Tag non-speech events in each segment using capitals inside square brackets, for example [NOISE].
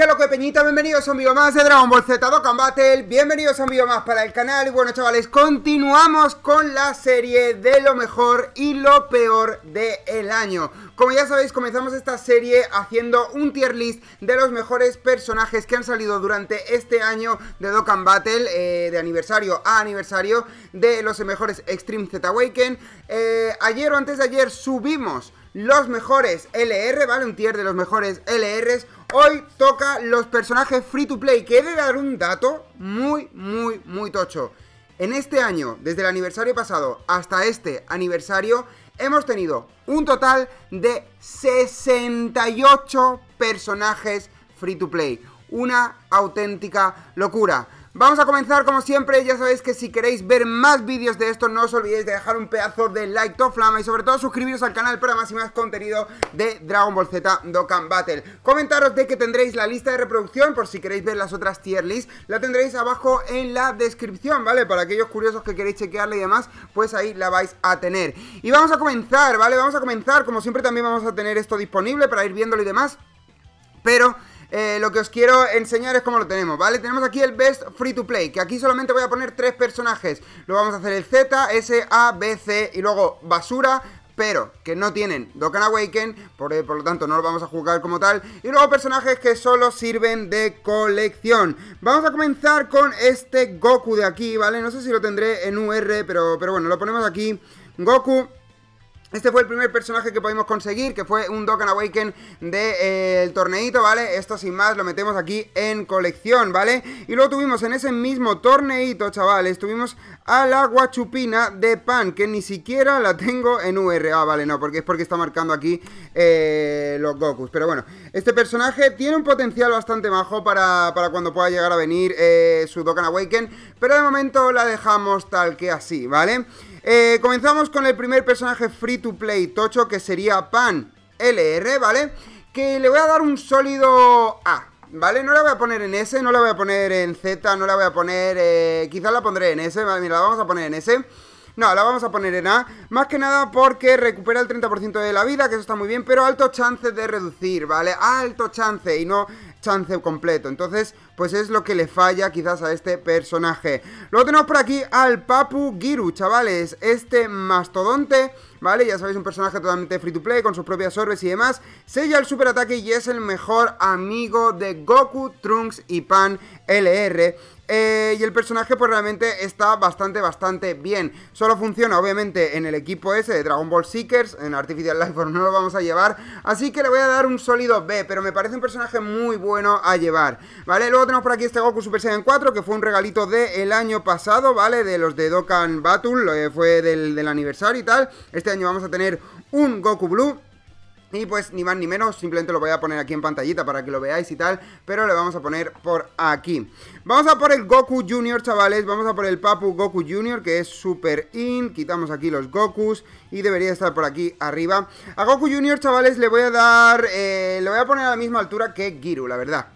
¿Qué lo que Peñita? Bienvenidos a un video más de Dragon Ball Z Dokkan Battle Bienvenidos a un video más para el canal Y bueno chavales, continuamos con la serie de lo mejor y lo peor del año Como ya sabéis, comenzamos esta serie haciendo un tier list de los mejores personajes que han salido durante este año de Dokkan Battle eh, De aniversario a aniversario de los mejores Extreme Z Awaken eh, Ayer o antes de ayer subimos los mejores LR, ¿vale? Un tier de los mejores LRs. Hoy toca los personajes free to play, que he de dar un dato muy, muy, muy tocho. En este año, desde el aniversario pasado hasta este aniversario, hemos tenido un total de 68 personajes free to play. Una auténtica locura. Vamos a comenzar como siempre, ya sabéis que si queréis ver más vídeos de esto no os olvidéis de dejar un pedazo de like, to flama y sobre todo suscribiros al canal para más y más contenido de Dragon Ball Z Dokkan Battle. Comentaros de que tendréis la lista de reproducción por si queréis ver las otras tier lists, la tendréis abajo en la descripción, ¿vale? Para aquellos curiosos que queréis chequearla y demás, pues ahí la vais a tener. Y vamos a comenzar, ¿vale? Vamos a comenzar, como siempre también vamos a tener esto disponible para ir viéndolo y demás, pero... Eh, lo que os quiero enseñar es cómo lo tenemos, ¿vale? Tenemos aquí el Best Free to Play, que aquí solamente voy a poner tres personajes. Lo vamos a hacer el Z, S, A, B, C y luego basura, pero que no tienen Dokkan Awaken, por, eh, lo tanto no lo vamos a jugar como tal. Y luego personajes que solo sirven de colección. Vamos a comenzar con este Goku de aquí, ¿vale? No sé si lo tendré en UR, pero, pero bueno, lo ponemos aquí. Goku este fue el primer personaje que pudimos conseguir, que fue un Dokkan Awaken del de, eh, torneito, ¿vale? Esto sin más lo metemos aquí en colección, ¿vale? Y luego tuvimos en ese mismo torneito, chavales, tuvimos a la guachupina de pan, que ni siquiera la tengo en URA, ah, vale, no, porque es porque está marcando aquí eh, los Gokus. Pero bueno, este personaje tiene un potencial bastante bajo para, cuando pueda llegar a venir eh, su Dokkan Awaken, pero de momento la dejamos tal que así, ¿vale? vale eh, comenzamos con el primer personaje free to play tocho, que sería Pan LR, ¿vale? Que le voy a dar un sólido A, ¿vale? No la voy a poner en S, no la voy a poner en Z, no la voy a poner... Eh, quizás la pondré en S, ¿vale? Mira, la vamos a poner en S. No, la vamos a poner en A, más que nada porque recupera el 30% de la vida, que eso está muy bien, pero alto chance de reducir, ¿vale? Alto chance y no chance completo. Entonces, pues es lo que le falla quizás a este personaje. Luego tenemos por aquí al Papu Giru, chavales. Este mastodonte, ¿vale? Ya sabéis, un personaje totalmente free to play, con sus propias orbes y demás. Sella el ataque y es el mejor amigo de Goku, Trunks y Pan LR. Eh, y el personaje pues realmente está bastante, bastante bien. Solo funciona obviamente en el equipo ese de Dragon Ball Seekers, en Artificial Life [LAUGHS] pues, no lo vamos a llevar. Así que le voy a dar un sólido B, pero me parece un personaje muy bueno a llevar. ¿Vale? Luego tenemos por aquí este Goku Super Saiyan 4, que fue un regalito del año pasado, ¿vale? De los de Dokkan Battle, eh, fue del, del aniversario y tal. Este año vamos a tener un Goku Blue. Y pues ni más ni menos, simplemente lo voy a poner aquí en pantallita para que lo veáis y tal Pero le vamos a poner por aquí Vamos a por el Goku Junior, chavales Vamos a por el Papu Goku Junior, que es Super In Quitamos aquí los Gokus y debería estar por aquí arriba A Goku Junior, chavales, le voy a dar... Eh, le voy a poner a la misma altura que Giru, la verdad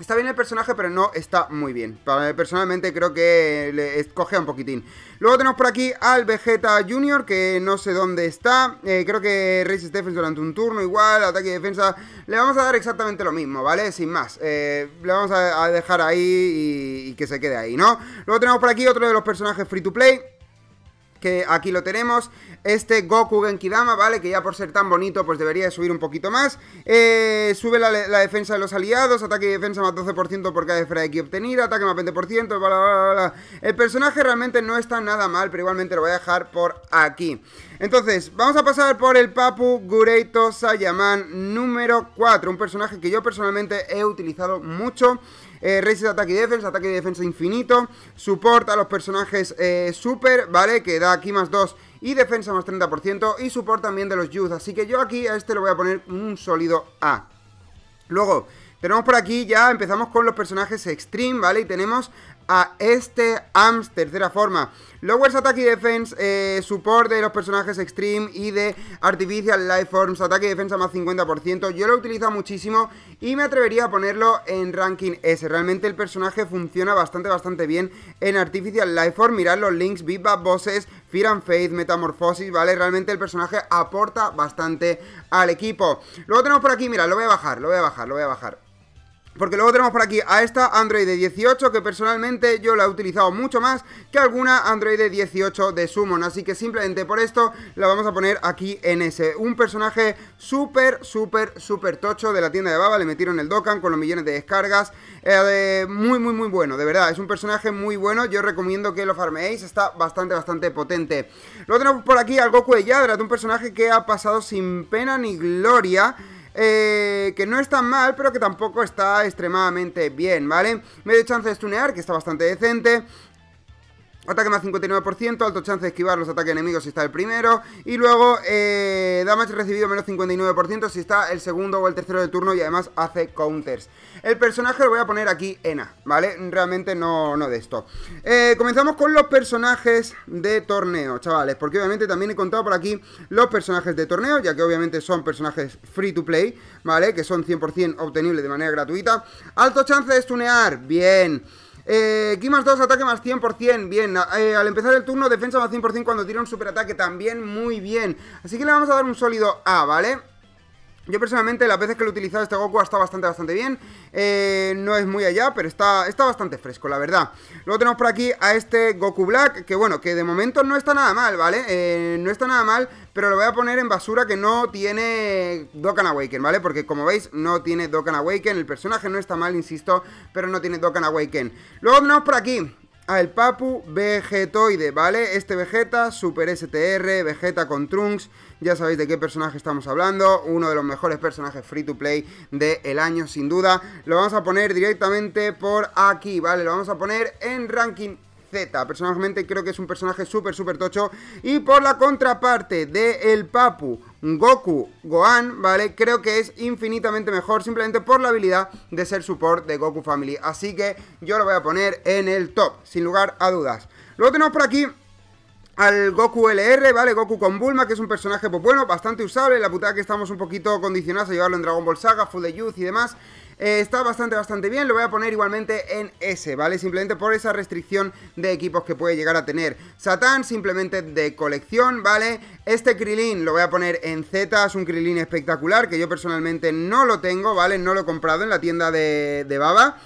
Está bien el personaje, pero no está muy bien. Personalmente creo que le escoge un poquitín. Luego tenemos por aquí al Vegeta Junior, que no sé dónde está. Eh, creo que resiste Stephens durante un turno igual, ataque y defensa. Le vamos a dar exactamente lo mismo, ¿vale? Sin más. Eh, le vamos a, dejar ahí y, y que se quede ahí, ¿no? Luego tenemos por aquí otro de los personajes free to play que aquí lo tenemos. Este Goku Genkidama, ¿vale? Que ya por ser tan bonito, pues debería subir un poquito más. Eh, sube la, defensa de los aliados, ataque y defensa más 12% por cada esfera aquí ki obtenida, ataque más 20%, bla, El personaje realmente no está nada mal, pero igualmente lo voy a dejar por aquí. Entonces, vamos a pasar por el Papu Gureito Sayaman número 4, un personaje que yo personalmente he utilizado mucho. Eh, Races de ataque y defensa, ataque y defensa infinito, Soporta a los personajes eh, super, ¿vale? Que da aquí más 2 y defensa más 30% y support también de los youths así que yo aquí a este le voy a poner un sólido A. Luego... Tenemos por aquí ya, empezamos con los personajes extreme, ¿vale? Y tenemos a este AMS, tercera forma. Lowers Attack y Defense, eh, support de los personajes Extreme y de Artificial Lifeforms, ataque y defensa más 50%. Yo lo he utilizado muchísimo y me atrevería a ponerlo en ranking S. Realmente el personaje funciona bastante, bastante bien en Artificial Lifeform. Mirad los links, Viva Bad Bosses, Fear and Faith, Metamorfosis, ¿vale? Realmente el personaje aporta bastante al equipo. Luego tenemos por aquí, mira, lo voy a bajar, lo voy a bajar, lo voy a bajar. Porque luego tenemos por aquí a esta Android de 18 que personalmente yo la he utilizado mucho más que alguna Android de 18 de Summon. Así que simplemente por esto la vamos a poner aquí en ese. Un personaje súper, súper, súper tocho de la tienda de Baba. Le metieron el Dokkan con los millones de descargas. Eh, muy, muy, muy bueno. De verdad, es un personaje muy bueno. Yo recomiendo que lo farmeéis. Está bastante, bastante potente. Luego tenemos por aquí al Goku de Yadrat, un personaje que ha pasado sin pena ni gloria. Eh, que no está mal, pero que tampoco está extremadamente bien, ¿vale? Medio chance de stunear, que está bastante decente. Ataque más 59%, alto chance de esquivar los ataques enemigos si está el primero. Y luego, eh, damage recibido menos 59% si está el segundo o el tercero del turno y además hace counters. El personaje lo voy a poner aquí Ena, ¿vale? Realmente no, no de esto. Eh, comenzamos con los personajes de torneo, chavales, porque obviamente también he contado por aquí los personajes de torneo, ya que obviamente son personajes free to play, ¿vale? Que son 100% obtenibles de manera gratuita. Alto chance de stunear, bien. Eh, más 2, ataque más 100%, bien. Eh, al empezar el turno, defensa más 100% cuando tira un superataque, también muy bien. Así que le vamos a dar un sólido A, ¿vale? Yo personalmente las veces que lo he utilizado este Goku está bastante, bastante bien. Eh, no es muy allá, pero está, está bastante fresco, la verdad. Luego tenemos por aquí a este Goku Black, que bueno, que de momento no está nada mal, ¿vale? Eh, no está nada mal, pero lo voy a poner en basura que no tiene Dokkan Awaken, ¿vale? Porque como veis, no tiene Dokkan Awaken, el personaje no está mal, insisto, pero no tiene Dokkan Awaken. Luego tenemos por aquí al ah, Papu Vegetoide, ¿vale? Este Vegeta, Super STR, Vegeta con Trunks, ya sabéis de qué personaje estamos hablando, uno de los mejores personajes free to play del el año sin duda. Lo vamos a poner directamente por aquí, ¿vale? Lo vamos a poner en ranking Z. Personalmente creo que es un personaje súper, súper tocho. Y por la contraparte del el Papu Goku Gohan, ¿vale? Creo que es infinitamente mejor simplemente por la habilidad de ser support de Goku Family. Así que yo lo voy a poner en el top, sin lugar a dudas. Luego tenemos por aquí al Goku LR, ¿vale? Goku con Bulma, que es un personaje pues bueno, bastante usable, la putada que estamos un poquito condicionados a llevarlo en Dragon Ball Saga, Full de Youth y demás. Eh, está bastante, bastante bien, lo voy a poner igualmente en S, ¿vale? Simplemente por esa restricción de equipos que puede llegar a tener. Satán, simplemente de colección, ¿vale? Este Krilin lo voy a poner en Z, es un Krilin espectacular, que yo personalmente no lo tengo, ¿vale? No lo he comprado en la tienda de, de Baba.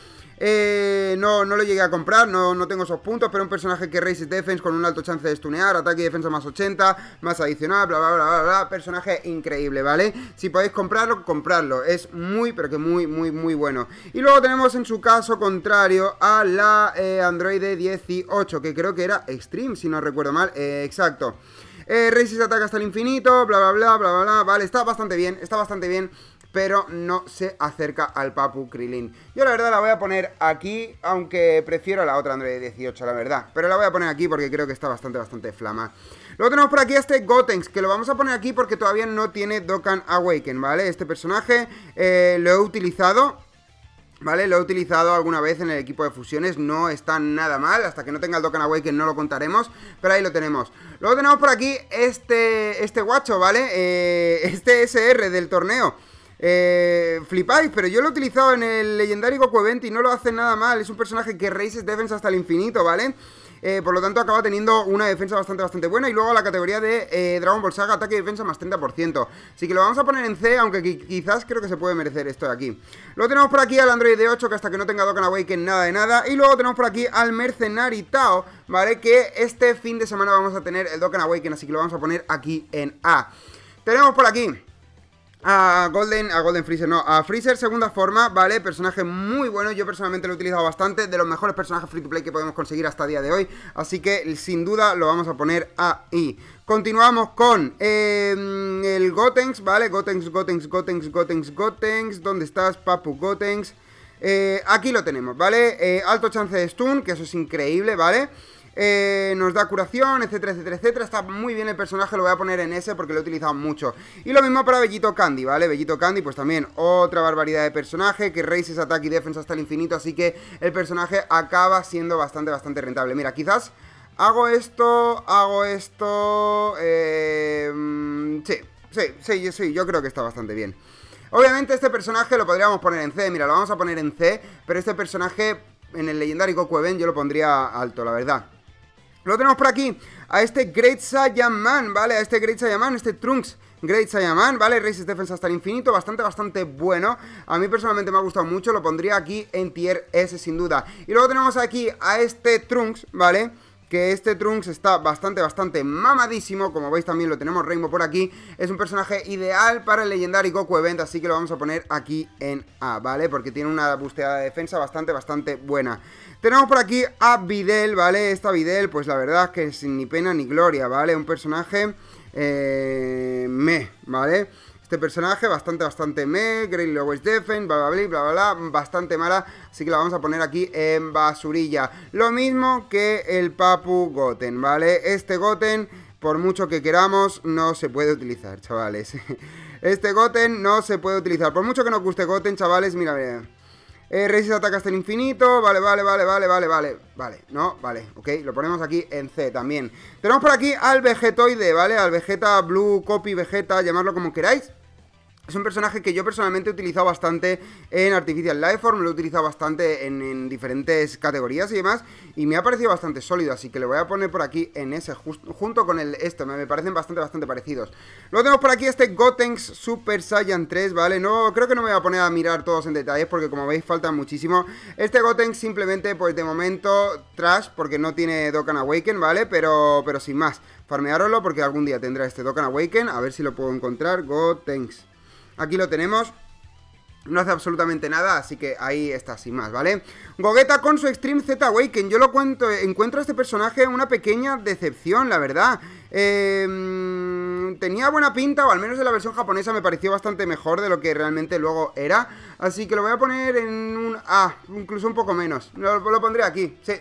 Eh, no, no lo llegué a comprar, no, no tengo esos puntos, pero un personaje que race defense con un alto chance de stunear, ataque y defensa más 80, más adicional, bla, bla, bla, bla, Personaje increíble, ¿vale? Si podéis comprarlo, comprarlo. Es muy, pero que muy, muy, muy bueno. Y luego tenemos en su caso contrario a la eh, Android 18, que creo que era Extreme, si no recuerdo mal. Eh, exacto. Eh, Races ataca hasta el infinito, bla, bla, bla, bla, bla, bla, vale, está bastante bien, está bastante bien pero no se acerca al Papu Krilin. Yo la verdad la voy a poner aquí, aunque prefiero la otra Android 18, la verdad. Pero la voy a poner aquí porque creo que está bastante, bastante flama. Luego tenemos por aquí a este Gotenks, que lo vamos a poner aquí porque todavía no tiene Dokkan Awaken, ¿vale? Este personaje eh, lo he utilizado ¿Vale? Lo he utilizado alguna vez en el equipo de fusiones, no está nada mal, hasta que no tenga el Dokkan Awaken no lo contaremos, pero ahí lo tenemos. Luego tenemos por aquí este, este guacho, ¿vale? Eh, [LAUGHS] este SR del torneo. Eh, flipáis, pero yo lo he utilizado en el legendario Goku Event y no lo hace nada mal. Es un personaje que raises defensa hasta el infinito, ¿vale? Eh, por lo tanto acaba teniendo una defensa bastante bastante buena y luego la categoría de eh, Dragon Ball Saga ataque y defensa más 30% así que lo vamos a poner en C aunque quizás creo que se puede merecer esto de aquí luego tenemos por aquí al Android de 8 que hasta que no tenga Dokkan Awaken nada de nada y luego tenemos por aquí al Mercenari Tao vale que este fin de semana vamos a tener el Dokkan Awaken así que lo vamos a poner aquí en A tenemos por aquí a Golden, a Golden Freezer, no, a Freezer segunda forma, ¿vale? Personaje muy bueno, yo personalmente lo he utilizado bastante, de los mejores personajes free to play que podemos conseguir hasta día de hoy, así que sin duda lo vamos a poner ahí. Continuamos con em, el Gotenks, ¿vale? Gotenks, Gotenks, Gotenks, Gotenks, Gotenks, ¿dónde estás, Papu Gotenks? Eh, aquí lo tenemos, ¿vale? Eh, alto chance de stun, que eso es increíble, ¿vale? vale eh, nos da curación, etcétera, etcétera, etcétera. Está muy bien el personaje, lo voy a poner en ese porque lo he utilizado mucho. Y lo mismo para Bellito Candy, ¿vale? Bellito Candy, pues también otra barbaridad de personaje que raises ataque y defensa hasta el infinito, así que el personaje acaba siendo bastante, bastante rentable. Mira, quizás hago esto, hago esto... Eh, mm, sí, sí, sí, sí, yo creo que está bastante bien. Obviamente este personaje lo podríamos poner en C, mira, lo vamos a poner en C, pero este personaje en el legendario Goku yo lo pondría alto, la verdad. Lo tenemos por aquí, a este Great Saiyaman, ¿vale? A este Great Saiyaman, este Trunks Great Saiyaman, ¿vale? Races Defense hasta el infinito, bastante, bastante bueno. A mí personalmente me ha gustado mucho, lo pondría aquí en tier S sin duda. Y luego tenemos aquí a este Trunks, ¿vale? que este Trunks está bastante, bastante mamadísimo, como veis también lo tenemos Rainbow por aquí, es un personaje ideal para el legendario Goku Event, así que lo vamos a poner aquí en A, ¿vale? Porque tiene una busteada de defensa bastante, bastante buena. Tenemos por aquí a Videl, ¿vale? Esta Videl, pues la verdad que sin ni pena ni gloria, ¿vale? Un personaje... Eh, me, ¿vale? Este personaje bastante, bastante me, y Lowest Defense, bla, bla, bla, bla, bastante mala. Así que la vamos a poner aquí en basurilla. Lo mismo que el Papu Goten, ¿vale? Este Goten, por mucho que queramos, no se puede utilizar, chavales. [LAUGHS] Este Goten no se puede utilizar. Por mucho que nos guste Goten, chavales, mira, mira. Eh, resist ataca hasta el infinito. Vale, vale, vale, vale, vale, vale. Vale, no, vale, ok. Lo ponemos aquí en C también. Tenemos por aquí al Vegetoide, ¿vale? Al Vegeta Blue Copy Vegeta, llamarlo como queráis es un personaje que yo personalmente he utilizado bastante en Artificial Lifeform, lo he utilizado bastante en, diferentes categorías y demás, y me ha parecido bastante sólido, así que lo voy a poner por aquí en ese, junto con el esto me, parecen bastante, bastante parecidos. Luego tenemos por aquí este Gotenks Super Saiyan 3, ¿vale? No, creo que no me voy a poner a mirar todos en detalles porque como veis faltan muchísimo. Este Gotenks simplemente, pues de momento, trash, porque no tiene Dokkan Awaken, ¿vale? Pero, pero sin más, farmeároslo porque algún día tendrá este Dokkan Awaken, a ver si lo puedo encontrar. Gotenks. Aquí lo tenemos. No hace absolutamente nada, así que ahí está, sin más, ¿vale? Gogeta con su Extreme Z Awaken. Yo lo cuento, eh, encuentro a este personaje una pequeña decepción, la verdad. Em, tenía buena pinta, o al menos en la versión japonesa me pareció bastante mejor de lo que realmente luego era. Así que lo voy a poner en un A, incluso un poco menos. Lo, lo pondré aquí, sí.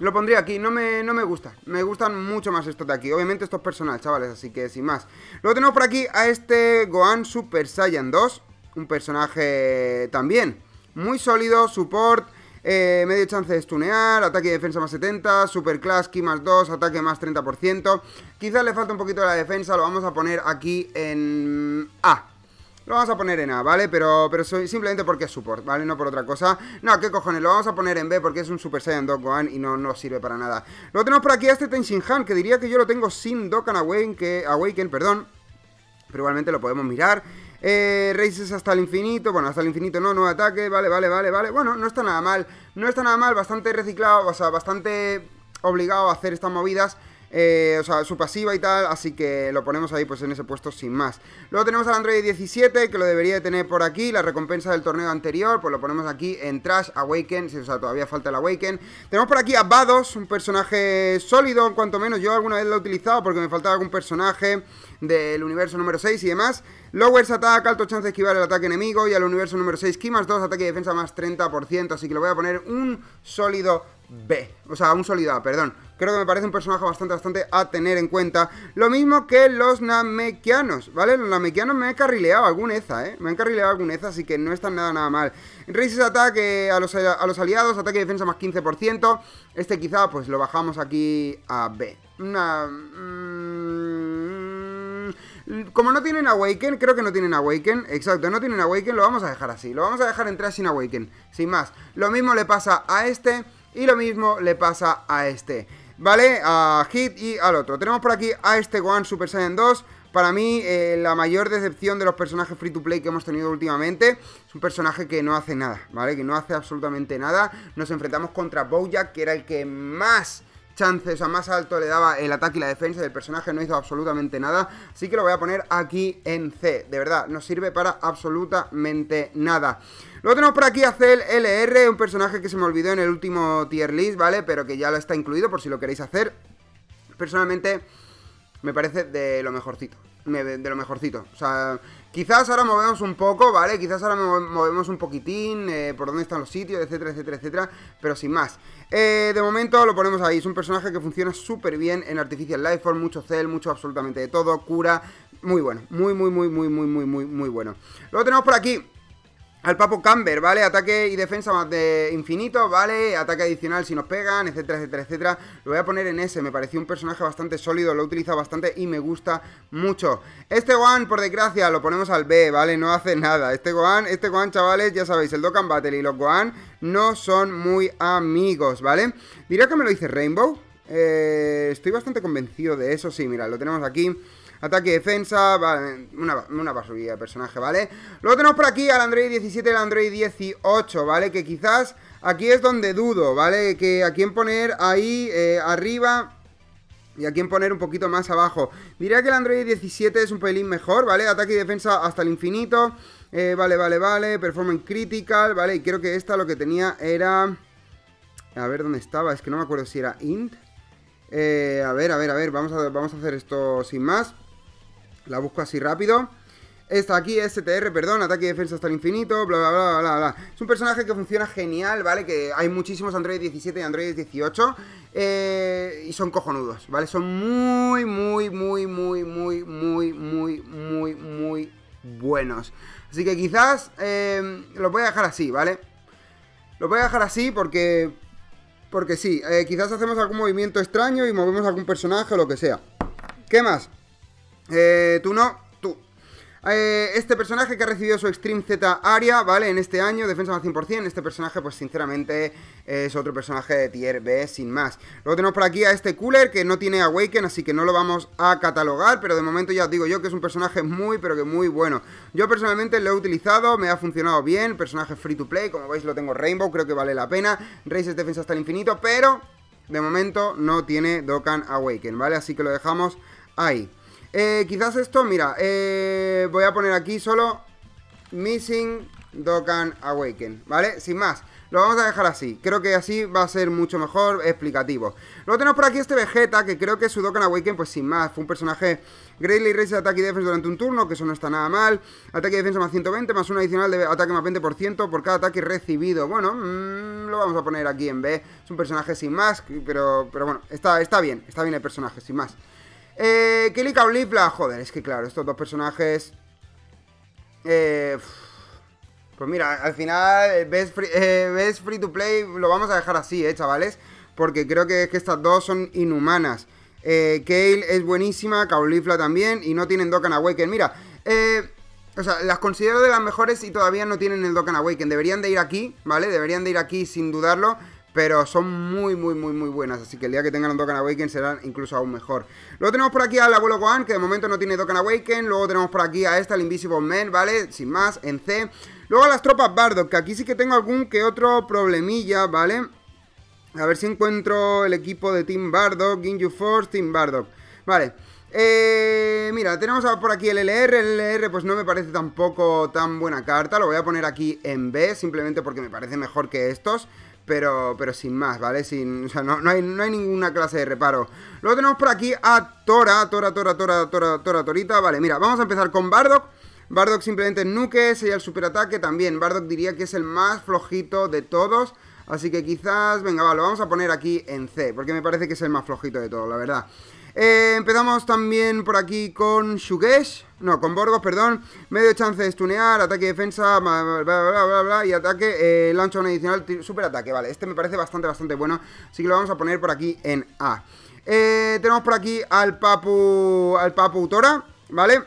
Lo pondría aquí, no me, no me gusta. Me gustan mucho más estos de aquí. Obviamente estos es personal, chavales, así que sin más. Luego tenemos por aquí a este Gohan Super Saiyan 2. Un personaje también muy sólido, support, eh, medio chance de stunear, ataque y defensa más 70, super class, Ki más 2, ataque más 30%. Quizás le falta un poquito de la defensa, lo vamos a poner aquí en A. Lo vamos a poner en A, ¿vale? Pero, pero simplemente porque es support, ¿vale? No por otra cosa. No, qué cojones, lo vamos a poner en B porque es un Super Saiyan 2 y no sirve para nada. Luego tenemos por aquí a este Tenshin Han, que diría que yo lo tengo sin Dokkan Awaken, Awaken perdón. Pero igualmente lo podemos mirar. Eh, races hasta el infinito, bueno, hasta el infinito no, no ataque, vale, vale, vale, vale. Bueno, no está nada mal, no está nada mal, bastante reciclado, o sea, bastante obligado a hacer estas movidas eh, o sea, su pasiva y tal, así que lo ponemos ahí pues en ese puesto sin más. Luego tenemos al Android 17, que lo debería de tener por aquí, la recompensa del torneo anterior, pues lo ponemos aquí en Trash, Awaken, o sea, todavía falta el Awaken. Tenemos por aquí a Bados, un personaje sólido, cuanto menos yo alguna vez lo he utilizado porque me faltaba algún personaje del universo número 6 y demás. Lowers attack, alto chance de esquivar el ataque enemigo y al universo número 6 ki más 2, ataque y defensa más 30%, así que lo voy a poner un sólido B, o sea, un solidar, perdón. Creo que me parece un personaje bastante, bastante a tener en cuenta. Lo mismo que los Namekianos, ¿vale? Los Namekianos me han carrileado algún Eza, ¿eh? Me han carrileado algún Eza, así que no están nada, nada mal. Rises ataque a los, aliados, ataque y defensa más 15%. Este quizá, pues, lo bajamos aquí a B. Una... Mm, como no tienen Awaken, creo que no tienen Awaken, exacto, no tienen Awaken, lo vamos a dejar así, lo vamos a dejar entrar sin Awaken, sin más. Lo mismo le pasa a este, y lo mismo le pasa a este, ¿vale? A Hit y al otro. Tenemos por aquí a este One Super Saiyan 2. Para mí, eh, la mayor decepción de los personajes free to play que hemos tenido últimamente es un personaje que no hace nada, ¿vale? Que no hace absolutamente nada. Nos enfrentamos contra Bojack, que era el que más chances, sea, más alto le daba el ataque y la defensa del personaje, no hizo absolutamente nada, así que lo voy a poner aquí en C, de verdad, no sirve para absolutamente nada. Luego tenemos por aquí a Cell LR, un personaje que se me olvidó en el último tier list, ¿vale? Pero que ya lo está incluido por si lo queréis hacer. Personalmente, me parece de lo mejorcito. De lo mejorcito. O sea, quizás ahora movemos un poco, ¿vale? Quizás ahora movemos un poquitín eh, por dónde están los sitios, etcétera, etcétera, etcétera. Pero sin más. Eh, de momento lo ponemos ahí. Es un personaje que funciona súper bien en Artificial Lifeform. Mucho cel, mucho absolutamente de todo. Cura. Muy bueno. Muy, muy, muy, muy, muy, muy, muy, muy bueno. Luego tenemos por aquí al Papo Camber, ¿vale? Ataque y defensa más de infinito, ¿vale? Ataque adicional si nos pegan, etcétera, etcétera, etcétera. Lo voy a poner en ese, me pareció un personaje bastante sólido, lo he utilizado bastante y me gusta mucho. Este Gohan, por desgracia, lo ponemos al B, ¿vale? No hace nada. Este Gohan, este Gohan, chavales, ya sabéis, el Dokkan Battle y los Gohan no son muy amigos, ¿vale? Diría que me lo dice Rainbow. Eh, estoy bastante convencido de eso, sí, mira, lo tenemos aquí. Ataque, defensa, vale, una, una de personaje, ¿vale? Luego tenemos por aquí al Android 17 y al Android 18, ¿vale? Que quizás aquí es donde dudo, ¿vale? Que a quién poner ahí eh, arriba... Y a quién poner un poquito más abajo. Diría que el Android 17 es un pelín mejor, ¿vale? Ataque y defensa hasta el infinito. Eh, vale, vale, vale. Performance critical, ¿vale? Y creo que esta lo que tenía era... A ver dónde estaba, es que no me acuerdo si era int. Eh, a ver, a ver, a ver, vamos vamos a hacer esto sin más. La busco así rápido. Esta aquí, STR, perdón, ataque y defensa hasta el infinito, bla, bla, bla, bla, bla. Es un personaje que funciona genial, ¿vale? Que hay muchísimos Android 17 y Android 18. Eh, y son cojonudos, ¿vale? Son muy, muy, muy, muy, muy, muy, muy, muy, muy buenos. Así que quizás eh, lo voy a dejar así, ¿vale? Lo voy a dejar así porque... Porque sí, eh, quizás hacemos algún movimiento extraño y movemos algún personaje o lo que sea. ¿Qué más? Eh, tú no, tú. Eh, este personaje que ha recibido su Extreme Z Aria ¿vale? En este año, defensa al 100%. Este personaje, pues sinceramente, es otro personaje de tier B, sin más. Luego tenemos por aquí a este Cooler, que no tiene Awaken, así que no lo vamos a catalogar. Pero de momento ya os digo yo que es un personaje muy, pero que muy bueno. Yo personalmente lo he utilizado, me ha funcionado bien. Personaje free to play, como veis lo tengo Rainbow, creo que vale la pena. Races, defensa hasta el infinito, pero de momento no tiene Dokkan Awaken, ¿vale? Así que lo dejamos ahí. Eh, quizás esto, mira, eh, voy a poner aquí solo Missing Dokkan Awaken, ¿vale? Sin más. Lo vamos a dejar así, creo que así va a ser mucho mejor explicativo Luego tenemos por aquí este Vegeta, que creo que su Dokkan Awaken, pues sin más Fue un personaje Greatly Race ataque y defense durante un turno, que eso no está nada mal Ataque y defensa más 120, más un adicional de ataque más 20% por cada ataque recibido Bueno, mm, lo vamos a poner aquí en B Es un personaje sin más, pero, pero bueno, está, está bien, está bien el personaje, sin más eh, y Caulifla, joder, es que claro, estos dos personajes... Eh, pues mira, al final, eh, eh, ves free, to play lo vamos a dejar así, eh, chavales. Porque creo que, estas dos son inhumanas. Eh, Kale es buenísima, Caulifla también, y no tienen Dokkan Awaken. Mira, o sea, las considero de las mejores y todavía no tienen el Dokkan Awaken. Deberían de ir aquí, ¿vale? Deberían de ir aquí sin dudarlo. Pero son muy, muy, muy, muy buenas. Así que el día que tengan un Dokkan Awaken serán incluso aún mejor. Luego tenemos por aquí al abuelo Gohan, que de momento no tiene Dokkan Awaken. Luego tenemos por aquí a esta, el Invisible Man, ¿vale? Sin más, en C. Luego a las tropas Bardock, que aquí sí que tengo algún que otro problemilla, ¿vale? A ver si encuentro el equipo de Team Bardock, Ginju Force, Team Bardock. Vale. Eh, mira, tenemos por aquí el LR. El LR, pues no me parece tampoco tan buena carta. Lo voy a poner aquí en B, simplemente porque me parece mejor que estos pero, sin más, ¿vale? Sin, o sea, no, hay, no hay ninguna clase de reparo. Luego tenemos por aquí a Tora, Tora, Tora, Tora, Tora, Tora, Torita. Vale, mira, vamos a empezar con Bardock. Bardock simplemente nuque, sería el superataque también. Bardock diría que es el más flojito de todos. Así que quizás, venga, va, lo vamos a poner aquí en C, porque me parece que es el más flojito de todos, la verdad. Eh, empezamos también por aquí con Shugesh. No, con Borgos, perdón. Medio chance de stunear, ataque y defensa, bla, bla, bla, bla, bla y ataque. Eh, adicional, super ataque, vale. Este me parece bastante, bastante bueno. Así que lo vamos a poner por aquí en A. Eh, tenemos por aquí al Papu, al Papu Tora, ¿vale?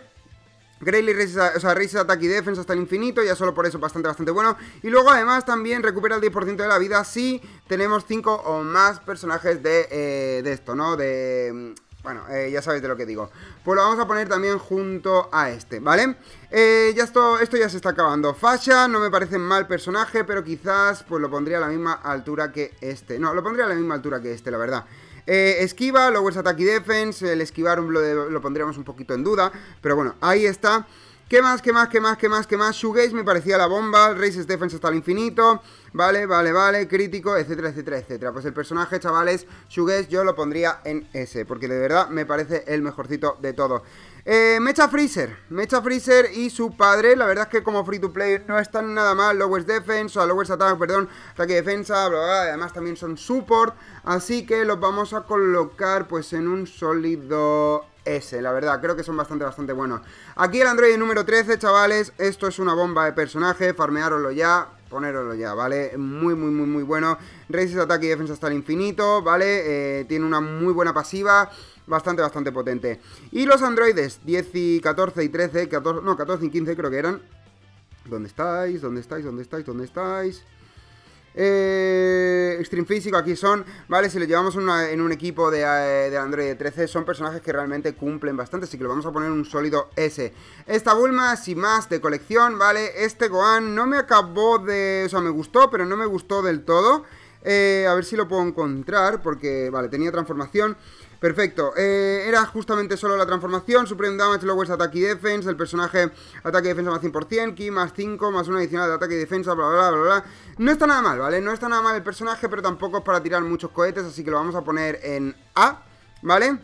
Grayly raises, o sea, ataque y defensa hasta el infinito, ya solo por eso bastante, bastante bueno. Y luego además también recupera el 10% de la vida si tenemos 5 o más personajes de, eh, de esto, ¿no? De, bueno, eh, ya sabéis de lo que digo. Pues lo vamos a poner también junto a este, ¿vale? Eh, ya esto, esto ya se está acabando. Fasha, no me parece mal personaje, pero quizás pues lo pondría a la misma altura que este. No, lo pondría a la misma altura que este, la verdad. Eh, esquiva, Lowers Attack y Defense, el esquivar bloque lo pondríamos un poquito en duda, pero bueno, ahí está. ¿Qué más, qué más, qué más, qué más, qué más? Shoegaze me parecía la bomba, Races defense hasta el infinito, vale, vale, vale, crítico, etcétera, etcétera, etcétera. Pues el personaje, chavales, Shoegaze yo lo pondría en S, porque de verdad me parece el mejorcito de todo. Eh, Mecha Freezer, Mecha Freezer y su padre, la verdad es que como free to play no están nada mal, Lowest Defense, o Lowest Attack, perdón, ataque y defensa, bla, bla, bla, además también son support, así que los vamos a colocar pues en un sólido ese, la verdad, creo que son bastante, bastante buenos. Aquí el androide número 13, chavales, esto es una bomba de personaje, farmeároslo ya, ponéroslo ya, ¿vale? Muy, muy, muy, muy bueno. Races, ataque y defensa hasta el infinito, ¿vale? Eh, tiene una muy buena pasiva bastante, bastante potente. Y los androides 10 y 14 y 13, 14, no, 14 y 15 creo que eran. ¿Dónde estáis? ¿Dónde estáis? ¿Dónde estáis? ¿Dónde estáis? Eh, extreme Físico aquí son, ¿vale? Si lo llevamos en un equipo de, eh, Android 13, son personajes que realmente cumplen bastante, así que lo vamos a poner un sólido S. Esta Bulma, sin más, de colección, ¿vale? Este Gohan no me acabó de... O sea, me gustó, pero no me gustó del todo. Eh, a ver si lo puedo encontrar, porque, vale, tenía transformación. Perfecto. Eh, era justamente solo la transformación. Supreme Damage, es Attack y Defense. El personaje ataque y defensa más 100%. Ki más 5, más una adicional de ataque y defensa, bla, bla, bla, bla. No está nada mal, ¿vale? No está nada mal el personaje, pero tampoco es para tirar muchos cohetes. Así que lo vamos a poner en A, ¿vale?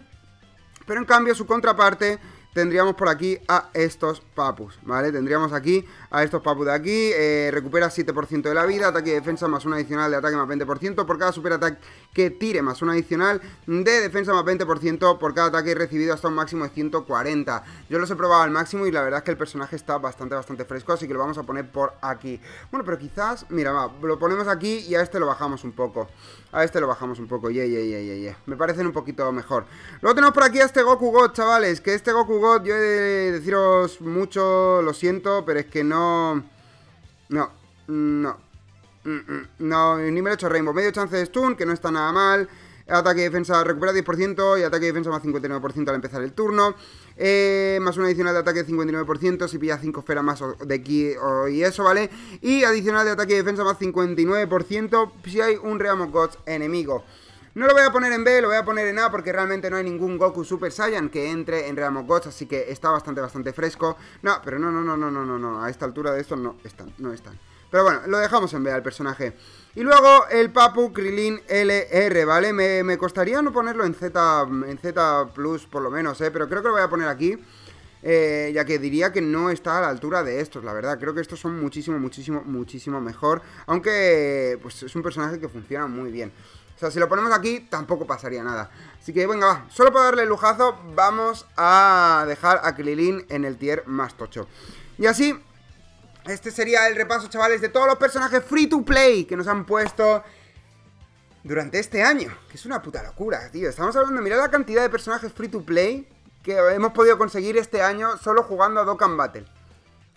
Pero en cambio su contraparte tendríamos por aquí a estos papus, ¿vale? Tendríamos aquí a estos papus de aquí, eh, recupera 7% de la vida, ataque y defensa más un adicional de ataque más 20%, por cada super ataque que tire más un adicional de defensa más 20% por cada ataque recibido hasta un máximo de 140. Yo los he probado al máximo y la verdad es que el personaje está bastante, bastante fresco, así que lo vamos a poner por aquí. Bueno, pero quizás, mira, va, lo ponemos aquí y a este lo bajamos un poco. A este lo bajamos un poco, yeah, yeah, yeah, yeah, Me parecen un poquito mejor. Luego tenemos por aquí a este Goku God, chavales. Que este Goku God, yo he de deciros mucho, lo siento, pero es que no... No, no. Mm, mm, no, ni me lo he hecho Rainbow. Medio chance de stun, que no está nada mal. Ataque y defensa recupera 10% y ataque y defensa más 59% al empezar el turno. Eh, más una adicional de ataque de 59% si pilla 5 esferas más de aquí y eso, ¿vale? Y adicional de ataque y defensa más 59% si hay un Reamo Gods enemigo. No lo voy a poner en B, lo voy a poner en A porque realmente no hay ningún Goku Super Saiyan que entre en Realm Gods, así que está bastante, bastante fresco. No, pero no, no, no, no, no, no, no, a esta altura de esto no están, no están. Pero bueno, lo dejamos en B al personaje. Y luego el Papu Krilin LR, ¿vale? Me, me, costaría no ponerlo en Z, en Z Plus por lo menos, ¿eh? Pero creo que lo voy a poner aquí. Eh, ya que diría que no está a la altura de estos, la verdad. Creo que estos son muchísimo, muchísimo, muchísimo mejor. Aunque, pues es un personaje que funciona muy bien. O sea, si lo ponemos aquí, tampoco pasaría nada. Así que, venga, va. Solo para darle lujazo, vamos a dejar a Krilin en el tier más tocho. Y así este sería el repaso, chavales, de todos los personajes free to play que nos han puesto durante este año. Que es una puta locura, tío. Estamos hablando, mirad la cantidad de personajes free to play que hemos podido conseguir este año solo jugando a Dokkan Battle.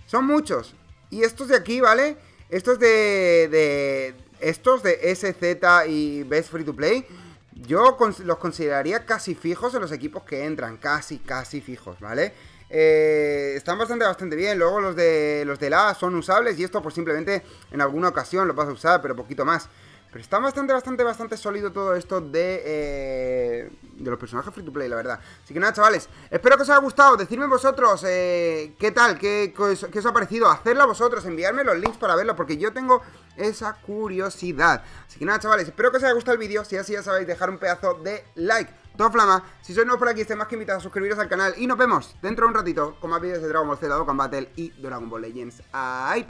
Son muchos. Y estos de aquí, ¿vale? Estos de... de estos de SZ y Best Free to Play, yo los consideraría casi fijos en los equipos que entran. Casi, casi fijos, ¿vale? eh, están bastante, bastante bien. Luego los de los de la son usables y esto pues simplemente en alguna ocasión lo vas a usar, pero poquito más. Pero está bastante, bastante, bastante sólido todo esto de, eh, de los personajes free to play, la verdad. Así que nada, chavales, espero que os haya gustado. Decidme vosotros eh, qué tal, qué, qué, os, ha parecido. Hacerla vosotros, enviarme los links para verlo, porque yo tengo esa curiosidad. Así que nada, chavales, espero que os haya gustado el vídeo. Si así ya sabéis, dejar un pedazo de like todo flama, si sois nuevos por aquí, Estéis más que invitados a suscribiros al canal y nos vemos dentro de un ratito con más vídeos de Dragon Ball Z, Dokkan Battle y Dragon Ball Legends. ¡Ay!